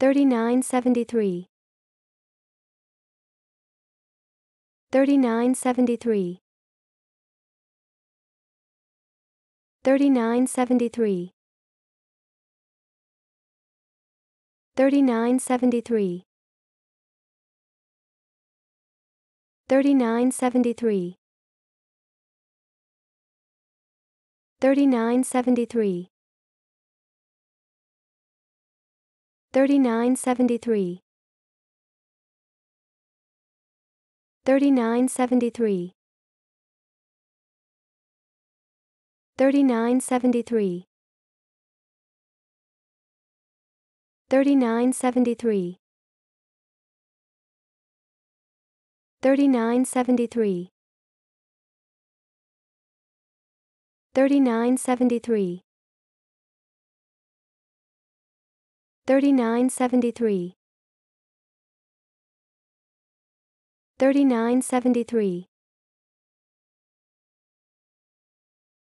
3973 3973 3973 3973 3973 3973 3973 3973 3973 3973 3973 3973 3973 3973